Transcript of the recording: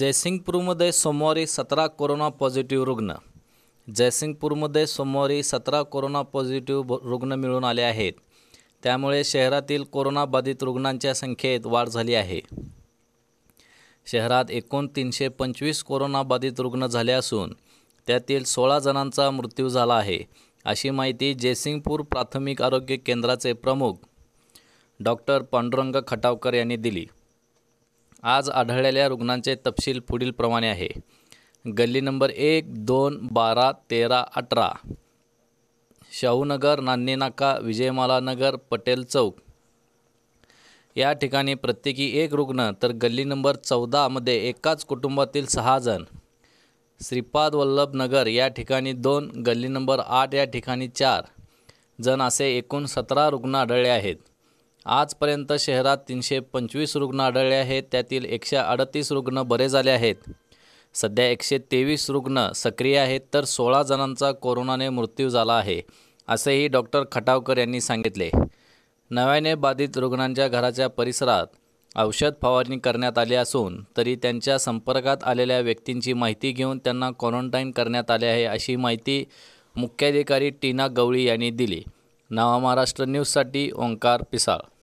जयसिंगपूरमध्ये सोमवारी सतरा corona positive रुग्ण जयसिंगपूरमध्ये सोमवारी सतरा कोरोना पॉझिटिव्ह रुग्ण मिळून आले आहेत त्यामुळे शहरातील कोरोनाबाधित रुग्णांच्या संख्येत वाढ झाली आहे शहरात एकूण तीनशे पंचवीस कोरोनाबाधित रुग्ण झाले असून त्यातील सोळा जणांचा मृत्यू झाला आहे अशी माहिती जयसिंगपूर प्राथमिक आरोग्य केंद्राचे प्रमुख डॉक्टर पांडुरंग खटावकर यांनी दिली आज आढळलेल्या रुग्णांचे तपशील पुढीलप्रमाणे आहे गल्ली नंबर एक दोन बारा तेरा अठरा शाहूनगर नाका विजयमाला नगर पटेल चौक या ठिकाणी प्रत्येकी एक रुग्ण तर गल्ली नंबर चौदामध्ये एकाच कुटुंबातील सहा जण श्रीपाद वल्लभ नगर या ठिकाणी दोन गल्ली नंबर आठ या ठिकाणी चार जण असे एकूण सतरा रुग्ण आढळले आहेत आजपर्यंत शहरात तीनशे पंचवीस रुग्ण आढळले आहेत त्यातील एकशे अडतीस रुग्ण बरे झाले आहेत सध्या एकशे तेवीस रुग्ण सक्रिय आहेत तर सोळा जणांचा कोरोनाने मृत्यू झाला आहे असेही डॉक्टर खटावकर यांनी सांगितले नव्याने बाधित रुग्णांच्या घराच्या परिसरात औषध फवारणी करण्यात आली असून तरी त्यांच्या संपर्कात आलेल्या व्यक्तींची माहिती घेऊन त्यांना क्वारंटाईन करण्यात आले आहे अशी माहिती मुख्याधिकारी टीना गवळी यांनी दिली नवा महाराष्ट्र न्यूजसाठी ओंकार पिसाळ